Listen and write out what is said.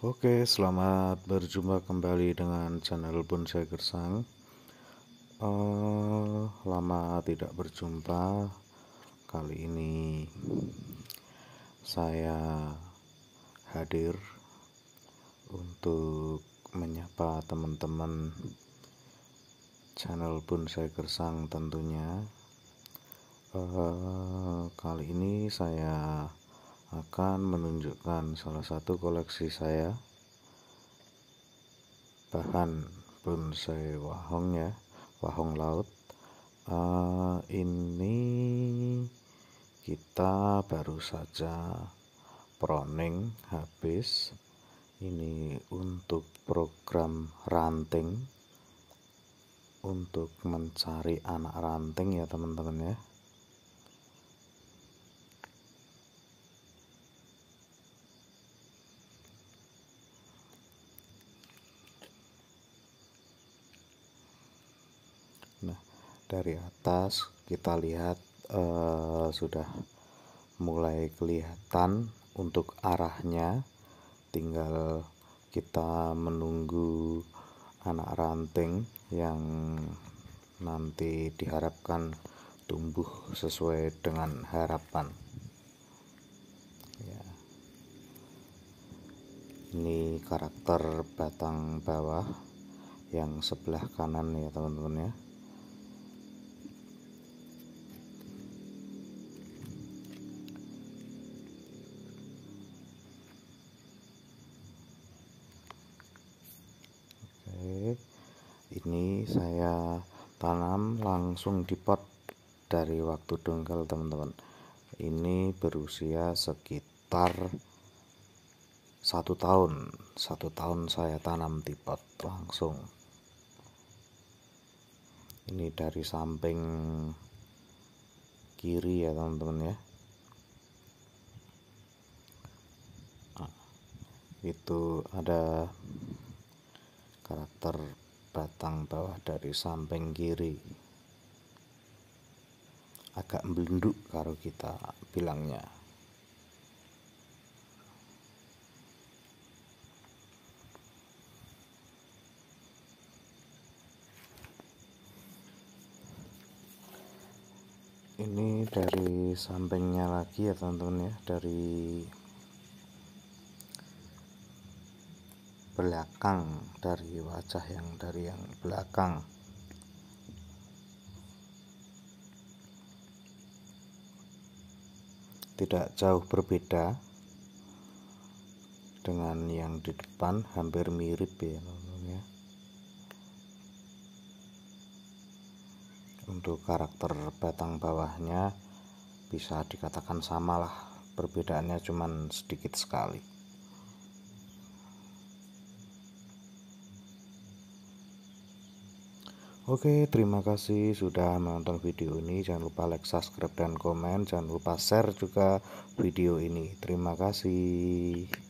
Oke, selamat berjumpa kembali dengan channel Bonsai Gersang. Uh, lama tidak berjumpa. Kali ini saya hadir untuk menyapa teman-teman channel Bonsai Gersang tentunya. Uh, kali ini saya akan menunjukkan salah satu koleksi saya bahan bonsai wahong ya wahong laut uh, ini kita baru saja proning habis ini untuk program ranting untuk mencari anak ranting ya teman-teman ya nah dari atas kita lihat eh, sudah mulai kelihatan untuk arahnya tinggal kita menunggu anak ranting yang nanti diharapkan tumbuh sesuai dengan harapan ya. ini karakter batang bawah yang sebelah kanan ya teman-teman ya saya tanam langsung di pot dari waktu dongkel teman-teman ini berusia sekitar satu tahun satu tahun saya tanam di pot langsung ini dari samping kiri ya teman-teman ya nah, itu ada karakter batang bawah dari samping kiri agak melenduk kalau kita bilangnya ini dari sampingnya lagi ya teman-teman ya dari belakang dari wajah yang dari yang belakang tidak jauh berbeda dengan yang di depan hampir mirip ya namanya untuk karakter batang bawahnya bisa dikatakan samalah perbedaannya cuman sedikit sekali Oke, terima kasih sudah menonton video ini. Jangan lupa like, subscribe, dan komen. Jangan lupa share juga video ini. Terima kasih.